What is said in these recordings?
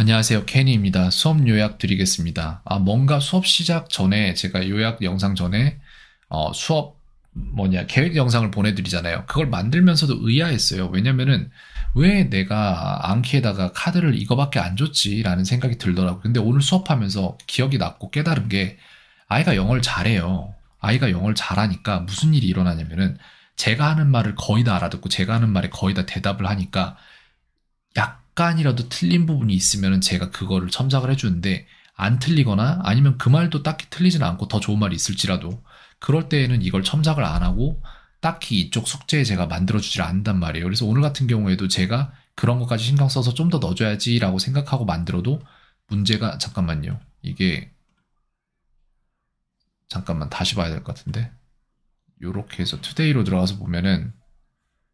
안녕하세요. 케니입니다. 수업 요약 드리겠습니다. 아, 뭔가 수업 시작 전에 제가 요약 영상 전에 어, 수업 뭐냐 계획 영상을 보내드리잖아요. 그걸 만들면서도 의아했어요. 왜냐면은 왜 내가 앙키에다가 카드를 이거밖에 안 줬지라는 생각이 들더라고요. 근데 오늘 수업하면서 기억이 났고 깨달은 게 아이가 영어를 잘해요. 아이가 영어를 잘하니까 무슨 일이 일어나냐면은 제가 하는 말을 거의 다 알아듣고 제가 하는 말에 거의 다 대답을 하니까 약간이라도 틀린 부분이 있으면 제가 그거를 첨삭을 해주는데 안 틀리거나 아니면 그 말도 딱히 틀리진 않고 더 좋은 말이 있을지라도 그럴 때에는 이걸 첨삭을 안 하고 딱히 이쪽 숙제에 제가 만들어주질 않는단 말이에요. 그래서 오늘 같은 경우에도 제가 그런 것까지 신경 써서 좀 더 넣어줘야지라고 생각하고 만들어도 문제가 잠깐만요. 이게 잠깐만 다시 봐야 될 것 같은데 요렇게 해서 투데이로 들어가서 보면은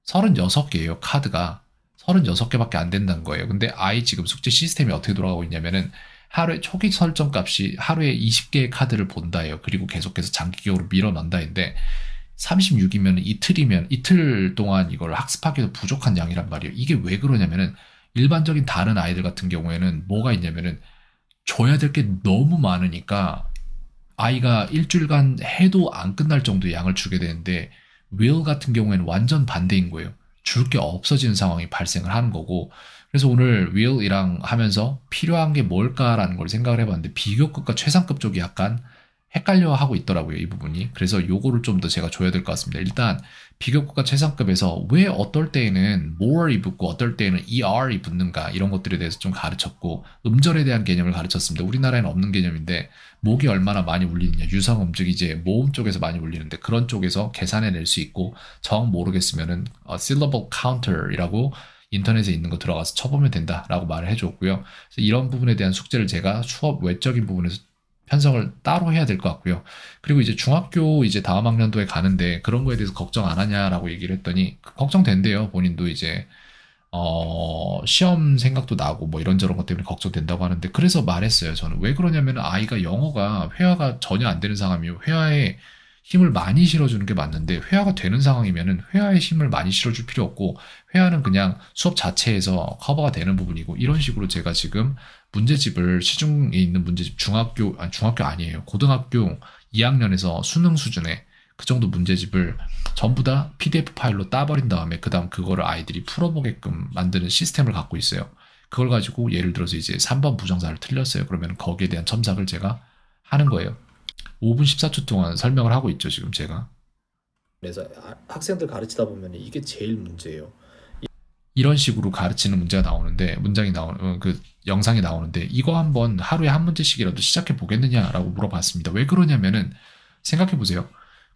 36개예요 카드가 36개밖에 안 된다는 거예요. 근데 아이 지금 숙제 시스템이 어떻게 돌아가고 있냐면은 하루에 초기 설정 값이 하루에 20개의 카드를 본다예요. 그리고 계속해서 장기적으로 밀어넣다인데 36이면 이틀이면 이틀 동안 이걸 학습하기도 에 부족한 양이란 말이에요. 이게 왜 그러냐면은 일반적인 다른 아이들 같은 경우에는 뭐가 있냐면은 줘야 될 게 너무 많으니까 아이가 일주일간 해도 안 끝날 정도의 양을 주게 되는데 윌 같은 경우에는 완전 반대인 거예요. 줄게 없어지는 상황이 발생을 하는 거고 그래서 오늘 w i 이랑 하면서 필요한 게 뭘까라는 걸 생각을 해봤는데 비교급과 최상급 쪽이 약간 헷갈려 하고 있더라고요, 이 부분이. 그래서 요거를 좀 더 제가 줘야 될 것 같습니다. 일단 비교급과 최상급에서 왜 어떨 때에는 more이 고 어떨 때에는 er이 붙는가 이런 것들에 대해서 좀 가르쳤고 음절에 대한 개념을 가르쳤습니다. 우리나라에는 없는 개념인데 목이 얼마나 많이 울리느냐 유성음 적 이제 모음 쪽에서 많이 울리는데 그런 쪽에서 계산해낼 수 있고 정 모르겠으면은 어, syllable counter이라고 인터넷에 있는 거 들어가서 쳐보면 된다라고 말을 해줬고요. 이런 부분에 대한 숙제를 제가 수업 외적인 부분에서 편성을 따로 해야 될 것 같고요. 그리고 이제 중학교 이제 다음 학년도에 가는데 그런 거에 대해서 걱정 안 하냐라고 얘기를 했더니 걱정된대요. 본인도 이제 어 시험 생각도 나고 뭐 이런저런 것 때문에 걱정된다고 하는데 그래서 말했어요. 저는 왜 그러냐면 아이가 영어가 회화가 전혀 안 되는 상황이에요. 회화에 힘을 많이 실어주는 게 맞는데 회화가 되는 상황이면은 회화에 힘을 많이 실어줄 필요 없고 회화는 그냥 수업 자체에서 커버가 되는 부분이고 이런 식으로 제가 지금 문제집을 시중에 있는 문제집 중학교 아니 중학교 아니에요 고등학교 2학년에서 수능 수준의 그 정도 문제집을 전부 다 PDF 파일로 따버린 다음에 그다음 그거를 아이들이 풀어보게끔 만드는 시스템을 갖고 있어요. 그걸 가지고 예를 들어서 이제 3번 부정사를 틀렸어요. 그러면 거기에 대한 첨삭을 제가 하는 거예요. 5분 14초 동안 설명을 하고 있죠, 지금 제가. 그래서 아, 학생들 가르치다 보면 이게 제일 문제예요. 이런 식으로 가르치는 문제가 나오는데 문장이 나오는 어, 그 영상이 나오는데 이거 한번 하루에 한 문제씩이라도 시작해 보겠느냐라고 물어봤습니다. 왜 그러냐면은 생각해 보세요.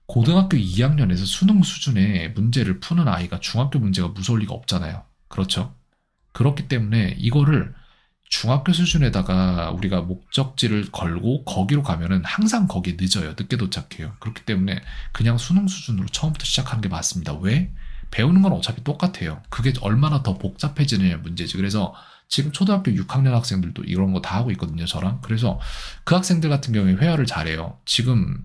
고등학교 2학년에서 수능 수준의 문제를 푸는 아이가 중학교 문제가 무서울 리가 없잖아요. 그렇죠? 그렇기 때문에 이거를 중학교 수준에다가 우리가 목적지를 걸고 거기로 가면은 항상 거기에 늦어요. 늦게 도착해요. 그렇기 때문에 그냥 수능 수준으로 처음부터 시작하는 게 맞습니다. 왜? 배우는 건 어차피 똑같아요. 그게 얼마나 더 복잡해지느냐 문제지. 그래서 지금 초등학교 6학년 학생들도 이런 거 다 하고 있거든요, 저랑. 그래서 그 학생들 같은 경우에 회화를 잘해요. 지금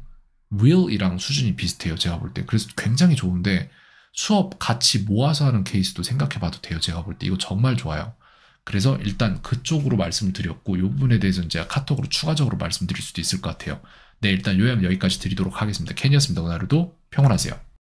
will이랑 수준이 비슷해요, 제가 볼 때. 그래서 굉장히 좋은데 수업 같이 모아서 하는 케이스도 생각해 봐도 돼요, 제가 볼 때. 이거 정말 좋아요. 그래서 일단 그쪽으로 말씀드렸고 이 부분에 대해서는 제가 카톡으로 추가적으로 말씀드릴 수도 있을 것 같아요. 네, 일단 요약 여기까지 드리도록 하겠습니다. 캔이었습니다. 오늘 하루도 평온하세요.